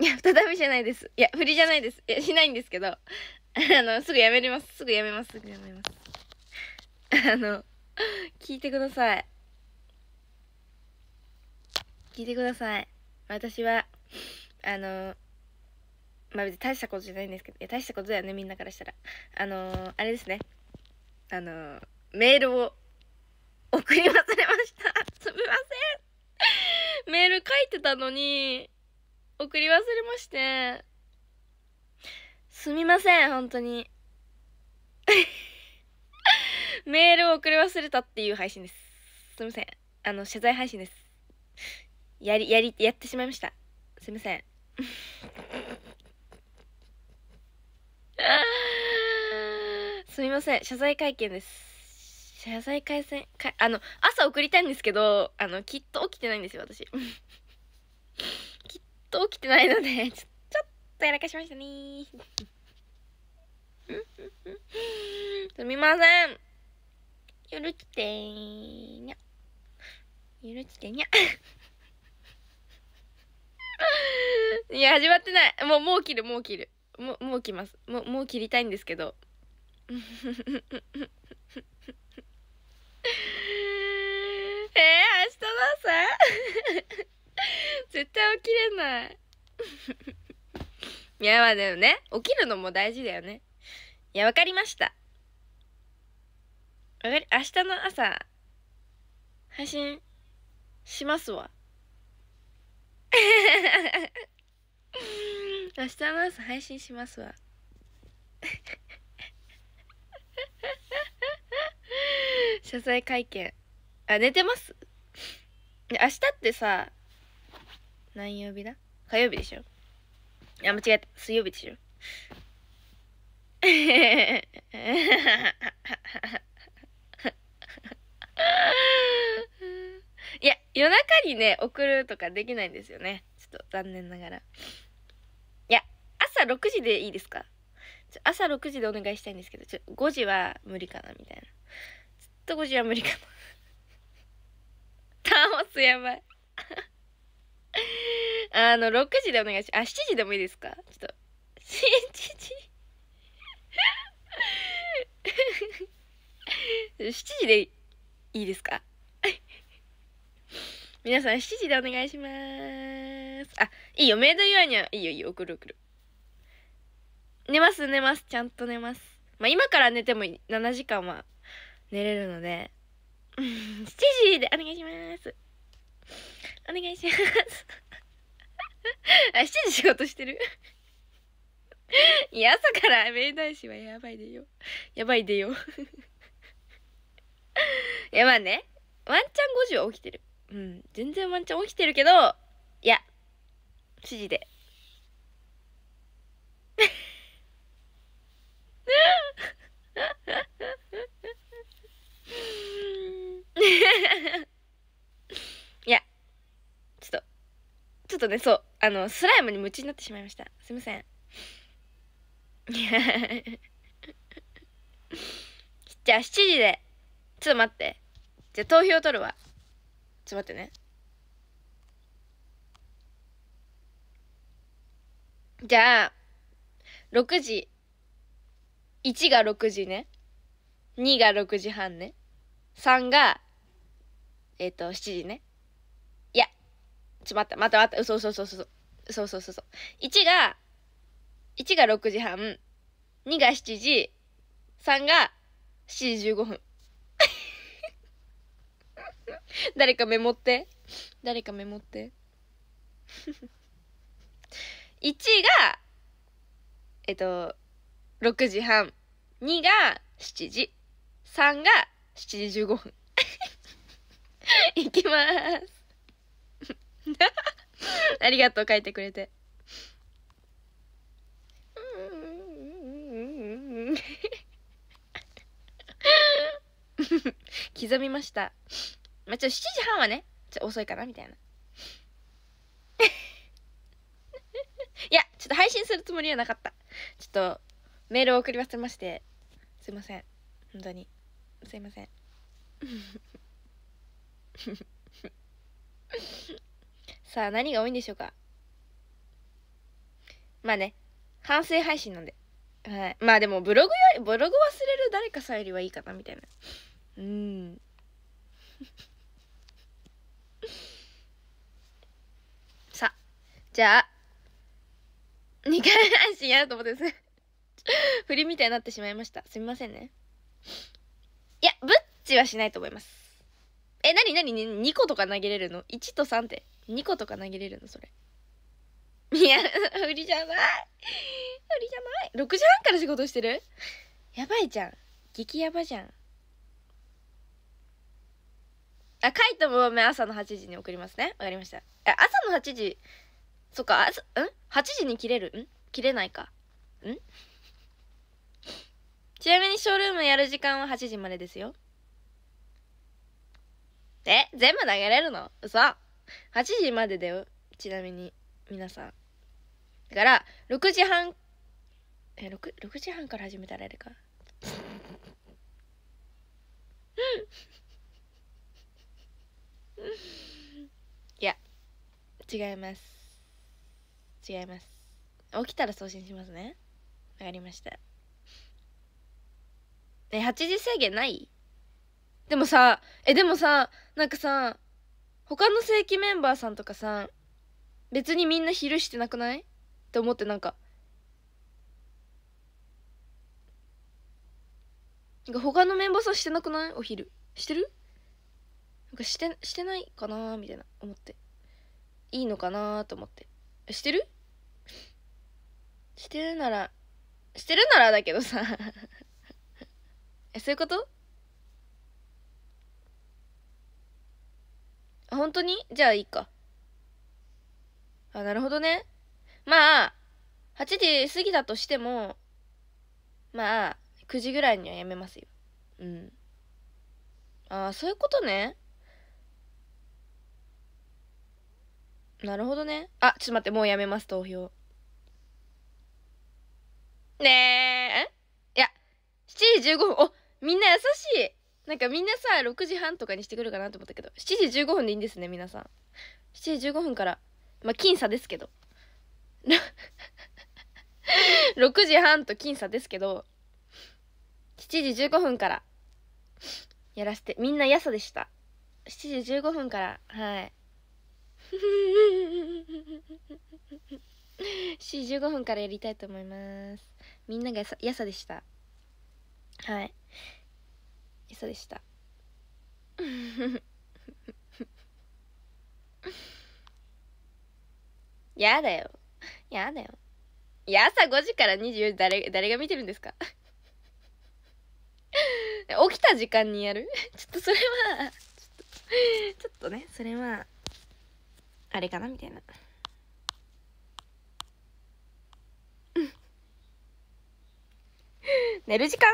いや、再びじゃないです。いや、振りじゃないです。いや、しないんですけど、あの、すぐやめれます。すぐやめます。すぐやめます。あの、聞いてください。聞いてください。私は、あの、まあ、別に大したことじゃないんですけど、いや、大したことだよね、みんなからしたら。あの、あれですね。あの、メールを送り忘れました。すみません。メール書いてたのに、送り忘れまして。すみません、本当に。メールを送り忘れたっていう配信です。すみません。あの、謝罪配信です。やり、やり、やってしまいました。すみません。すみません。謝罪会見です。謝罪会見、かあの、朝送りたいんですけど、あの、きっと起きてないんですよ、私。と起きてないので、ちょちょっとやらかしましたねすみません。ゆるちてーにゃ。ゆるちてにゃ。いや、始まってない。もう、もう切る、もう切る。もう、もう切ます。もう、もう切りたいんですけど。絶対起きれない いや、まあでもね、起きるのも大事だよね。いや、わかりました。わかり、明日の朝、配信しますわ。明日の朝配信しますわ。謝罪会見。あ、寝てます明日ってさ、何曜日だ火曜日でしょあ、間違えた。水曜日でしょいや、夜中にね、送るとかできないんですよね。ちょっと残念ながら。いや、朝6時でいいですか朝6時でお願いしたいんですけど、ちょ5時は無理かな、みたいな。ずっと5時は無理かな。ターモスやばい。あの、6時でお願いします。あ、7時でもいいですかちょっと。7時7時でいいですか 皆さん7時でお願いします。あ、いいよ。メイドユアには、いいよいいよ。送る送る。寝ます寝ます。ちゃんと寝ます。まあ今から寝ても7時間は寝れるので、7 時でお願いします。お願いします。あ、7時仕事してる いや、朝から明大使はやばいでよ。やばいでよ。いや、まあね。ワンチャン5時は起きてる。うん。全然ワンチャン起きてるけど、いや、7時で。いや、ちょっと、ちょっとね、そう。あの、スライムに夢中になってしまいました。すいません。じゃあ7時で、ちょっと待って。じゃあ投票取るわ。ちょっと待ってね。じゃあ、6時。1が6時ね。2が6時半ね。3が、えっ、ー、と、7時ね。ちょ、待って、待って、待って、そうそうそうそう。そうそうそうそう。1が、1が6時半、2が7時、3が7時15分。誰かメモって。誰かメモって。1 が、えっと、6時半、2が7時、3が7時15分。いきます。ありがとう、書いてくれて。刻みました。まあ、ちょ、7時半はね、ちょ、遅いかなみたいな。いや、ちょっと配信するつもりはなかった。ちょっと、メールを送り忘れまして、すいません。本当に。すいません。さあ、何が多いんでしょうかまあね、反省配信なんで。はい。まあでも、ブログより、ブログ忘れる誰かさよりはいいかな、みたいな。うん。さあ、じゃあ、2回配信やると思ってですね。振りみたいになってしまいました。すみませんね。いや、ブッチはしないと思います。え、なになに ?2 個とか投げれるの ?1 と3って。2個とか投げれるのそれいや無りじゃない無りじゃない6時半から仕事してるやばいじゃん激ヤバじゃんあカイトも朝の8時に送りますねわかりました朝の8時そっかうん8時に切れるん切れないかんちなみにショールームやる時間は8時までですよえ全部投げれるの嘘8時までだよ。ちなみに、皆さん。だから、6時半、え、6、6時半から始めたらあれか。いや、違います。違います。起きたら送信しますね。わかりました。え、8時制限ないでもさ、え、でもさ、なんかさ、他の正規メンバーさんとかさ別にみんな昼してなくないって思ってなんかほか他のメンバーさんしてなくないお昼してるなんかしてしてないかなみたいな思っていいのかなと思ってしてるしてるならしてるならだけどさ えそういうこと本当にじゃあいいか。あ、なるほどね。まあ、8時過ぎたとしても、まあ、9時ぐらいにはやめますよ。うん。ああ、そういうことね。なるほどね。あ、ちょっと待って、もうやめます、投票。ねえ、えいや、7時15分、お、みんな優しい。なんかみんなさ、6時半とかにしてくるかなと思ったけど、7時15分でいいんですね、皆さん。7時15分から。まあ、僅差ですけど。6 時半と僅差ですけど、7時15分から、やらせて、みんなやさでした。7時15分から、はい。7 時15分からやりたいと思います。みんながやさでした。はい。餌でした やだよやだよいや朝5時から24時誰誰が見てるんですか 起きた時間にやる ちょっとそれはちょっとねそれはあれかなみたいな。寝る時間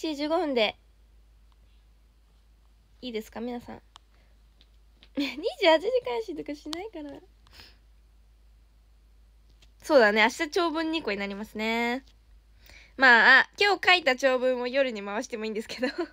7時15分で、いいですか、皆さん。28 時開始とかしないから。そうだね、明日長文2個になりますね。まあ、今日書いた長文を夜に回してもいいんですけど 今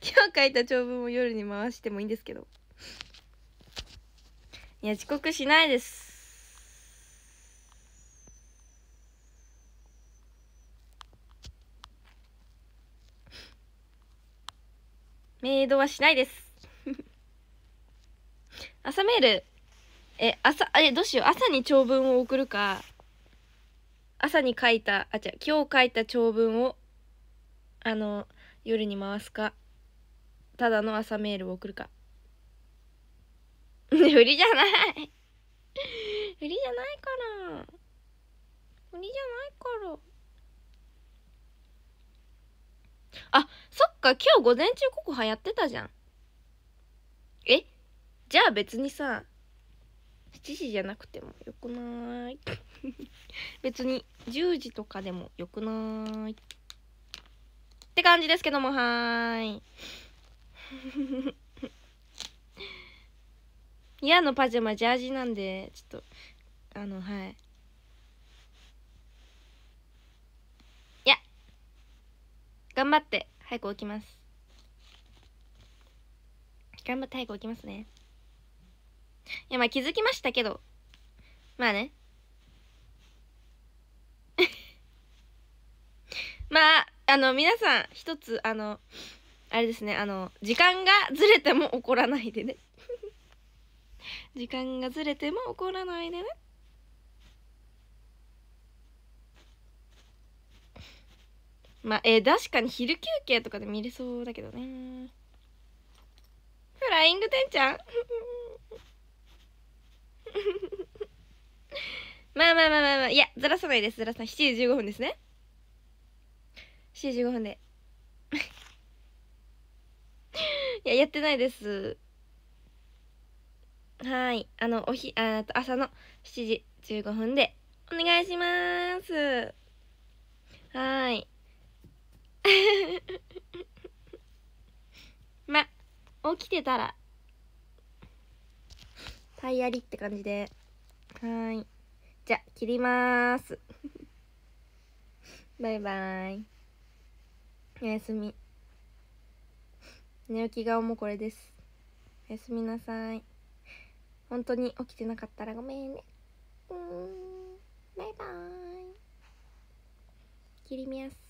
日書いた長文を夜に回してもいいんですけど。いや、遅刻しないです。メイドはしないです。朝メール。え、朝、あれ、どうしよう。朝に長文を送るか、朝に書いた、あ、違う、今日書いた長文を、あの、夜に回すか、ただの朝メールを送るか。売りじゃない売りじゃないから。売りじゃないから。あ、そっか、今日午前中ここはやってたじゃん。えじゃあ別にさ、7時じゃなくてもよくない 別に10時とかでもよくないって感じですけどもはーい 嫌のパジャマジャージなんでちょっとあのはい頑張って早く起きます頑張って早く起きますねいやまあ気づきましたけどまあね まああの皆さん一つあのあれですねあの時間がずれても怒らないでね 時間がずれても怒らないでねまあ、えー、確かに昼休憩とかで見れそうだけどね。フライングてんちゃんまあまあまあまあまあ、いや、ずらさないです、ずらさない。7時15分ですね。7時15分で。いや、やってないです。はい。あの、おひ、あと朝の7時15分でお願いします。はい。ま起きてたらタイヤリって感じではいじゃ切ります バイバイおやすみ寝起き顔もこれですおやすみなさい本当に起きてなかったらごめんねうんバイバイ切りみやす